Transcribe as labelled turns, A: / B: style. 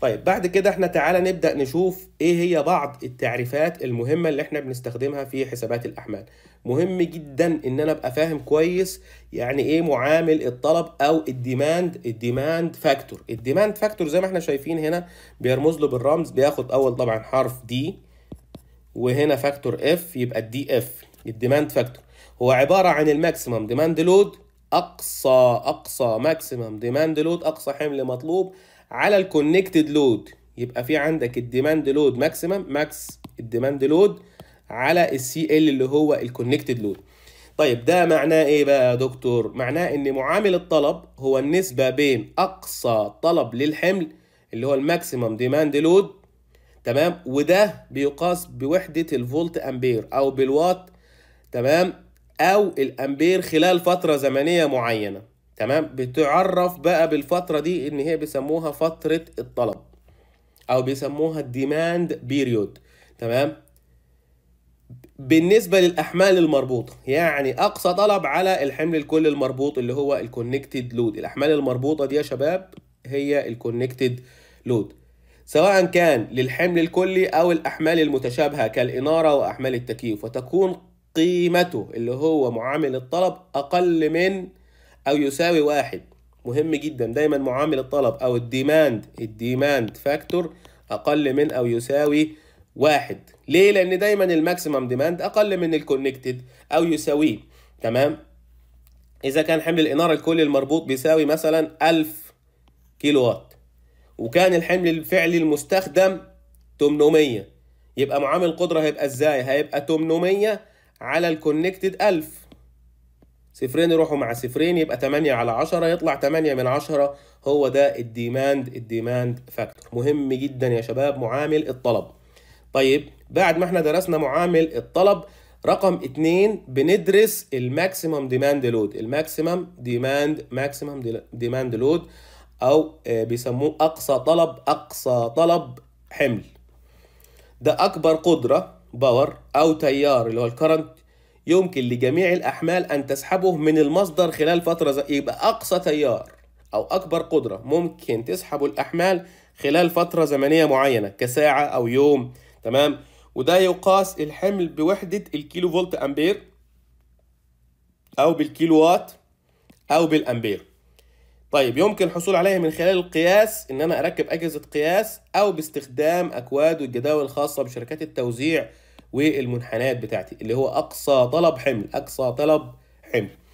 A: طيب بعد كده احنا تعالى نبدأ نشوف ايه هي بعض التعريفات المهمة اللي احنا بنستخدمها في حسابات الأحمال مهم جدا ان انا ابقى فاهم كويس يعني ايه معامل الطلب او الديماند الديماند فاكتور الديماند فاكتور زي ما احنا شايفين هنا بيرمز له بالرمز بياخد اول طبعا حرف دي وهنا فاكتور اف يبقى الدي اف الديماند فاكتور هو عبارة عن الماكسيمم ديماند لود اقصى اقصى ماكسيمم ديماند لود اقصى حمل مطلوب على الكونكتد لود يبقى في عندك الديماند لود ماكسيمم ماكس الديماند لود على السي ال اللي هو الكونكتد لود طيب ده معناه ايه بقى يا دكتور معناه ان معامل الطلب هو النسبه بين اقصى طلب للحمل اللي هو الماكسيمم ديماند لود تمام وده بيقاس بوحده الفولت امبير او بالوات تمام او الامبير خلال فتره زمنيه معينه تمام بتعرف بقى بالفتره دي ان هي بيسموها فتره الطلب او بيسموها الديماند بيريود تمام بالنسبة للأحمال المربوطة يعني أقصى طلب على الحمل الكل المربوط اللي هو الكونكتد لود الأحمال المربوطة دي يا شباب هي الكونكتد لود سواء كان للحمل الكلي أو الأحمال المتشابهة كالإنارة وأحمال التكييف وتكون قيمته اللي هو معامل الطلب أقل من أو يساوي واحد مهم جدا دايما معامل الطلب أو الديماند الديماند فاكتور أقل من أو يساوي واحد ليه؟ لأن دايما الماكسيمم ديماند أقل من الكونكتد أو يساويه تمام؟ إذا كان حمل الإنارة الكلي المربوط بيساوي مثلا 1000 كيلو وات وكان الحمل الفعلي المستخدم 800 يبقى معامل القدرة هيبقى إزاي؟ هيبقى 800 على الكونكتد 1000 صفرين يروحوا مع صفرين يبقى 8 على 10 يطلع 8 من 10 هو ده الديماند الديماند فاكتور مهم جدا يا شباب معامل الطلب طيب بعد ما احنا درسنا معامل الطلب رقم 2 بندرس الماكسيمم ديماند لود الماكسيمم ديماند ماكسيمم ديماند لود او آه، بيسموه اقصى طلب اقصى طلب حمل ده اكبر قدره باور أو تيار اللي هو الكرنت يمكن لجميع الأحمال أن تسحبه من المصدر خلال فترة زي يبقى أقصى تيار أو أكبر قدرة ممكن تسحبه الأحمال خلال فترة زمنية معينة كساعة أو يوم تمام وده يقاس الحمل بوحدة الكيلو فولت أمبير أو بالكيلو وات أو بالأمبير طيب يمكن الحصول عليها من خلال القياس ان انا اركب اجهزه قياس او باستخدام اكواد والجداول الخاصه بشركات التوزيع والمنحنات بتاعتي اللي هو اقصى طلب حمل اقصى طلب حمل